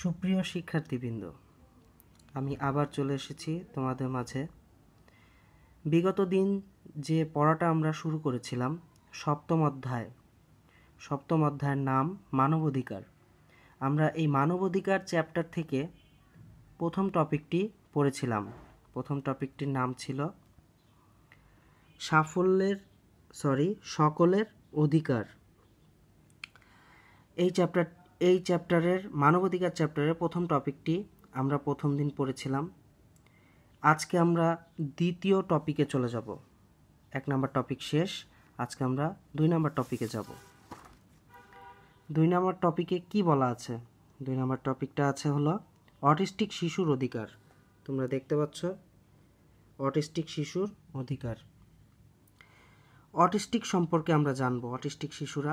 সুপ্রিয় শিক্ষার্থীবৃন্দ আমি আবার চলে এসেছি তোমাদের মাঝে বিগত দিন যে পড়াটা আমরা শুরু করেছিলাম সপ্তম অধ্যায় সপ্তম অধ্যায়ের নাম মানবাধিকার আমরা এই মানবাধিকার চ্যাপ্টার থেকে প্রথম টপিকটি পড়েছিলাম প্রথম টপিকটির নাম ছিল সাফল্যের সরি সকলের অধিকার এই চ্যাপ্টার এই চ্যাপ্টারের মানবাধিকার চ্যাপ্টারের প্রথম টপিকটি আমরা প্রথম দিন পড়েছিলাম আজকে আমরা দ্বিতীয় টপিকে চলে যাব এক নম্বর টপিক শেষ আজকে আমরা দুই নম্বর টপিকে যাব দুই নম্বর টপিকে কি বলা আছে দুই নম্বর টপিকটা আছে হলো অটিস্টিক শিশুর অধিকার তোমরা দেখতে পাচ্ছ অটিস্টিক শিশুর অধিকার অটিস্টিক সম্পর্কে আমরা জানব অটিস্টিক শিশুরা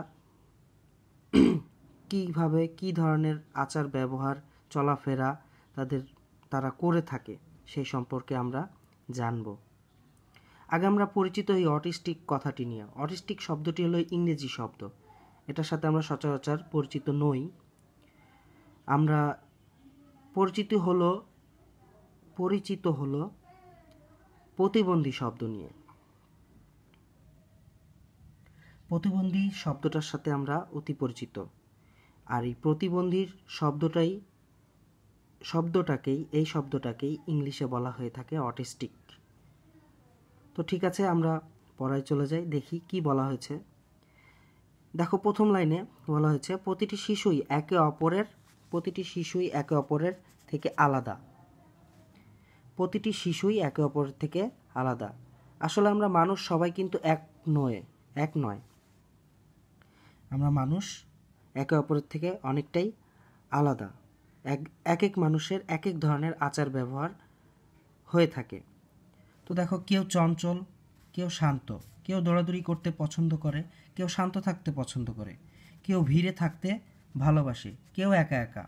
কীভাবে কি ধরনের আচার ব্যবহার চলাফেরা তাদের তারা করে থাকে সেই সম্পর্কে আমরা জানব আগে আমরা পরিচিত এই অটিস্টিক কথাটি নিয়ে অটিস্টিক শব্দটি হলো ইংরেজি শব্দ এটার সাথে আমরা সচরাচর পরিচিত নই আমরা পরিচিত হল পরিচিত হল প্রতিবন্ধী শব্দ নিয়ে প্রতিবন্ধী শব্দটার সাথে আমরা অতি পরিচিত আর এই প্রতিবন্ধীর শব্দটাই শব্দটাকেই এই শব্দটাকেই ইংলিশে বলা হয়ে থাকে অটিস্টিক তো ঠিক আছে আমরা পড়ায় চলে যাই দেখি কি বলা হয়েছে দেখো প্রথম লাইনে বলা হয়েছে প্রতিটি শিশুই একে অপরের প্রতিটি শিশুই একে অপরের থেকে আলাদা প্রতিটি শিশুই একে অপরের থেকে আলাদা আসলে আমরা মানুষ সবাই কিন্তু এক নয় এক নয় আমরা মানুষ একে অপরের থেকে অনেকটাই আলাদা এক এক মানুষের এক এক ধরনের আচার ব্যবহার হয়ে থাকে তো দেখো কেউ চঞ্চল কেউ শান্ত কেউ দৌড়াদৌড়ি করতে পছন্দ করে কেউ শান্ত থাকতে পছন্দ করে কেউ ভিড়ে থাকতে ভালোবাসে কেউ একা একা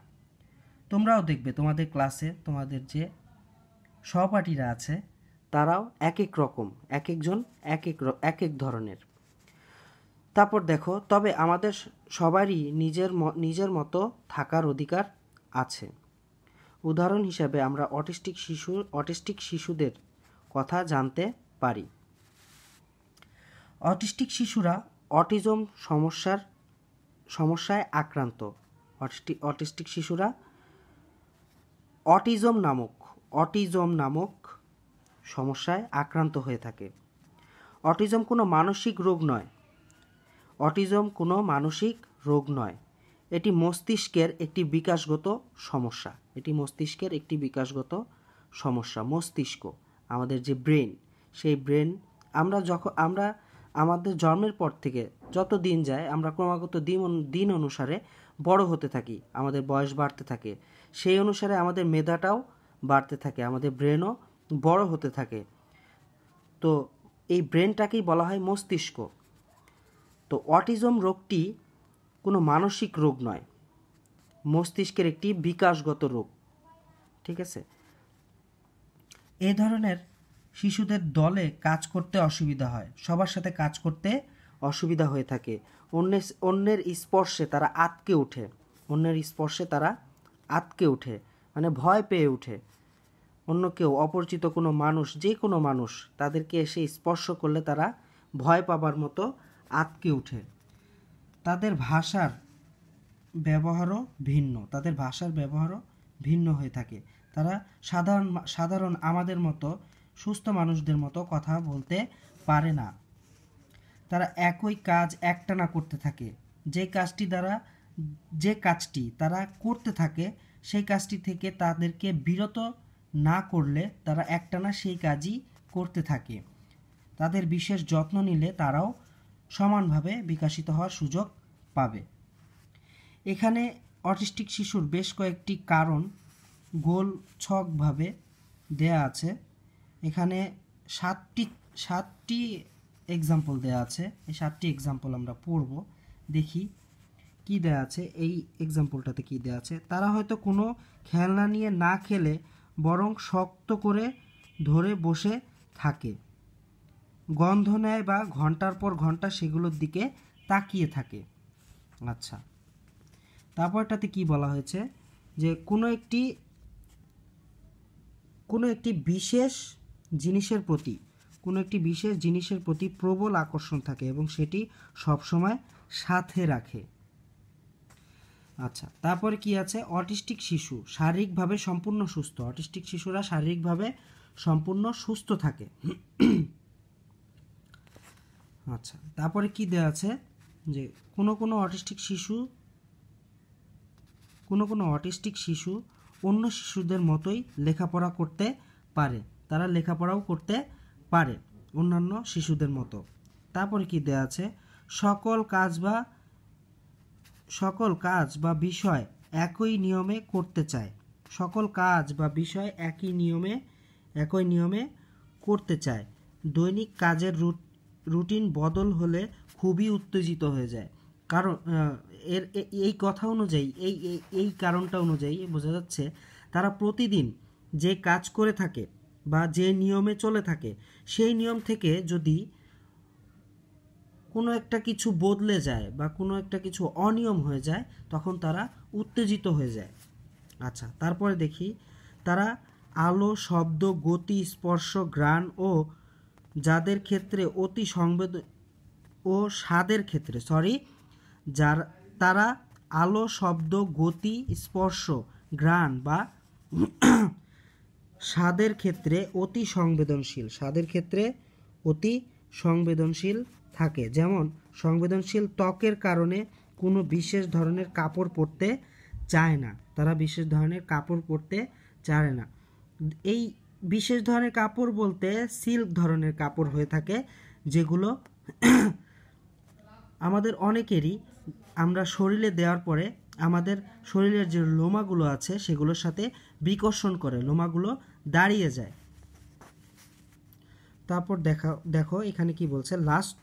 তোমরাও দেখবে তোমাদের ক্লাসে তোমাদের যে সহপাঠীরা আছে তারাও এক এক রকম এক একজন এক এক এক এক ধরনের তারপর দেখো তবে আমাদের সবারই নিজের নিজের মতো থাকার অধিকার আছে উদাহরণ হিসাবে আমরা অটিস্টিক শিশু অটিস্টিক শিশুদের কথা জানতে পারি অটিস্টিক শিশুরা অটিজম সমস্যার সমস্যায় আক্রান্ত অটিস্টিক অটিস্টিক শিশুরা অটিজম নামক অটিজম নামক সমস্যায় আক্রান্ত হয়ে থাকে অটিজম কোনো মানসিক রোগ নয় অটিজম কোনো মানসিক রোগ নয় এটি মস্তিষ্কের একটি বিকাশগত সমস্যা এটি মস্তিষ্কের একটি বিকাশগত সমস্যা মস্তিষ্ক আমাদের যে ব্রেন সেই ব্রেন আমরা যখন আমরা আমাদের জন্মের পর থেকে যত দিন যায় আমরা ক্রমাগত দিন দিন অনুসারে বড় হতে থাকি আমাদের বয়স বাড়তে থাকে সেই অনুসারে আমাদের মেধাটাও বাড়তে থাকে আমাদের ব্রেনও বড় হতে থাকে তো এই ব্রেনটাকেই বলা হয় মস্তিষ্ক তো অটিজম রোগটি কোনো মানসিক রোগ নয় মস্তিষ্কের একটি বিকাশগত রোগ ঠিক আছে এ ধরনের শিশুদের দলে কাজ করতে অসুবিধা হয় সবার সাথে কাজ করতে অসুবিধা হয়ে থাকে অন্যের অন্যের স্পর্শে তারা আতকে ওঠে অন্যের স্পর্শে তারা আতকে ওঠে মানে ভয় পেয়ে ওঠে অন্য কেউ অপরিচিত কোনো মানুষ যে কোনো মানুষ তাদেরকে এসে স্পর্শ করলে তারা ভয় পাবার মতো আঁতকে ওঠে তাদের ভাষার ব্যবহারও ভিন্ন তাদের ভাষার ব্যবহারও ভিন্ন হয়ে থাকে তারা সাধারণ সাধারণ আমাদের মতো সুস্থ মানুষদের মতো কথা বলতে পারে না তারা একই কাজ একটানা করতে থাকে যে কাজটি দ্বারা যে কাজটি তারা করতে থাকে সেই কাজটি থেকে তাদেরকে বিরত না করলে তারা একটানা সেই কাজই করতে থাকে তাদের বিশেষ যত্ন নিলে তারাও সমানভাবে বিকাশিত হওয়ার সুযোগ পাবে এখানে অটিস্টিক শিশুর বেশ কয়েকটি কারণ গোল ছকভাবে দেয়া আছে এখানে সাতটি সাতটি এক্সাম্পল দেয়া আছে এই সাতটি এক্সাম্পল আমরা পড়ব দেখি কি দেয়া আছে এই এক্সাম্পলটাতে কি দেয়া আছে তারা হয়তো কোনো খেলনা নিয়ে না খেলে বরং শক্ত করে ধরে বসে থাকে গন্ধ নেয় বা ঘন্টার পর ঘন্টা সেগুলোর দিকে তাকিয়ে থাকে আচ্ছা তারপরটাতে কি বলা হয়েছে যে কোনো একটি কোনো একটি বিশেষ জিনিসের প্রতি কোনো একটি বিশেষ জিনিসের প্রতি প্রবল আকর্ষণ থাকে এবং সেটি সবসময় সাথে রাখে আচ্ছা তারপর কি আছে অটিস্টিক শিশু শারীরিকভাবে সম্পূর্ণ সুস্থ অটিস্টিক শিশুরা শারীরিকভাবে সম্পূর্ণ সুস্থ থাকে আচ্ছা তারপরে কি দেওয়া আছে যে কোনো কোনো অটিস্টিক শিশু কোনো কোনো অটিস্টিক শিশু অন্য শিশুদের মতোই লেখাপড়া করতে পারে তারা লেখাপড়াও করতে পারে অন্যান্য শিশুদের মতো তারপরে কি দেওয়া আছে সকল কাজ বা সকল কাজ বা বিষয় একই নিয়মে করতে চায় সকল কাজ বা বিষয় একই নিয়মে একই নিয়মে করতে চায় দৈনিক কাজের রুট রুটিন বদল হলে খুবই উত্তেজিত হয়ে যায় কারণ এর এই কথা অনুযায়ী এই এই কারণটা অনুযায়ী বোঝা যাচ্ছে তারা প্রতিদিন যে কাজ করে থাকে বা যে নিয়মে চলে থাকে সেই নিয়ম থেকে যদি কোনো একটা কিছু বদলে যায় বা কোনো একটা কিছু অনিয়ম হয়ে যায় তখন তারা উত্তেজিত হয়ে যায় আচ্ছা তারপরে দেখি তারা আলো শব্দ গতি স্পর্শ গ্রাণ ও যাদের ক্ষেত্রে অতি সংবেদ ও স্বাদের ক্ষেত্রে সরি যার তারা আলো শব্দ গতি স্পর্শ ঘ্রাণ বা স্বাদের ক্ষেত্রে অতি সংবেদনশীল স্বাদের ক্ষেত্রে অতি সংবেদনশীল থাকে যেমন সংবেদনশীল ত্বকের কারণে কোনো বিশেষ ধরনের কাপড় পরতে চায় না তারা বিশেষ ধরনের কাপড় পরতে চায় না এই বিশেষ ধরনের কাপড় বলতে সিল্ক ধরনের কাপড় হয়ে থাকে যেগুলো আমাদের অনেকেরই আমরা শরীরে দেওয়ার পরে আমাদের শরীরের যে লোমাগুলো আছে সেগুলোর সাথে বিকর্ষণ করে লোমাগুলো দাঁড়িয়ে যায় তারপর দেখা দেখো এখানে কি বলছে লাস্ট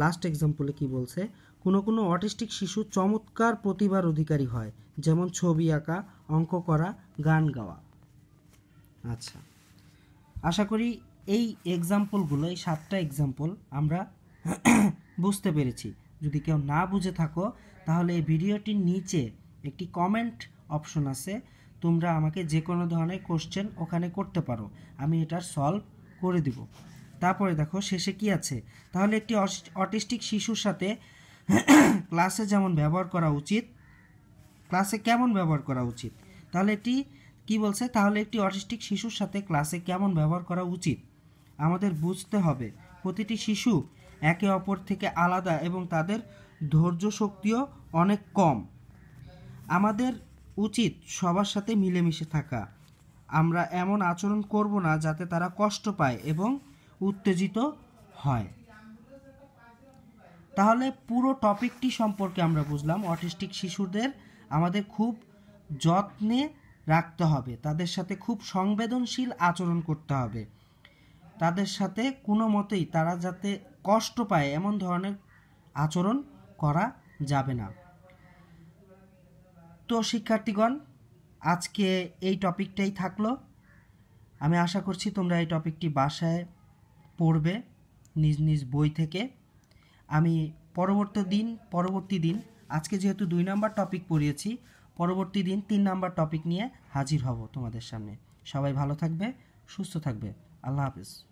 লাস্ট এক্সাম্পলে কি বলছে কোনো কোনো অটিস্টিক শিশু চমৎকার প্রতিভার অধিকারী হয় যেমন ছবি আঁকা অঙ্ক করা গান গাওয়া আচ্ছা আশা করি এই এক্সাম্পলগুলো এই সাতটা এক্সাম্পল আমরা বুঝতে পেরেছি যদি কেউ না বুঝে থাকো তাহলে এই ভিডিওটির নিচে একটি কমেন্ট অপশন আছে তোমরা আমাকে যে কোনো ধরনের কোশ্চেন ওখানে করতে পারো আমি এটার সলভ করে দিব তারপরে দেখো শেষে কি আছে তাহলে একটি অটিস্টিক শিশুর সাথে ক্লাসে যেমন ব্যবহার করা উচিত ক্লাসে কেমন ব্যবহার করা উচিত তাহলে একটি কি বলছে তাহলে একটি অটিস্টিক শিশুর সাথে ক্লাসে কেমন ব্যবহার করা উচিত আমাদের বুঝতে হবে প্রতিটি শিশু একে অপর থেকে আলাদা এবং তাদের ধৈর্য শক্তিও অনেক কম আমাদের উচিত সবার সাথে মিলেমিশে থাকা আমরা এমন আচরণ করব না যাতে তারা কষ্ট পায় এবং উত্তেজিত হয় তাহলে পুরো টপিকটি সম্পর্কে আমরা বুঝলাম অটিস্টিক শিশুদের আমাদের খুব যত্নে রাখতে হবে তাদের সাথে খুব সংবেদনশীল আচরণ করতে হবে তাদের সাথে কোনো মতেই তারা যাতে কষ্ট পায় এমন ধরনের আচরণ করা যাবে না তো শিক্ষার্থীগণ আজকে এই টপিকটাই থাকলো আমি আশা করছি তোমরা এই টপিকটি বাসায় পড়বে নিজ নিজ বই থেকে আমি পরবর্তী দিন পরবর্তী দিন আজকে যেহেতু দুই নম্বর টপিক পড়িয়েছি পরবর্তী দিন তিন নাম্বার টপিক নিয়ে হাজির হব তোমাদের সামনে সবাই ভালো থাকবে সুস্থ থাকবে আল্লাহ হাফিজ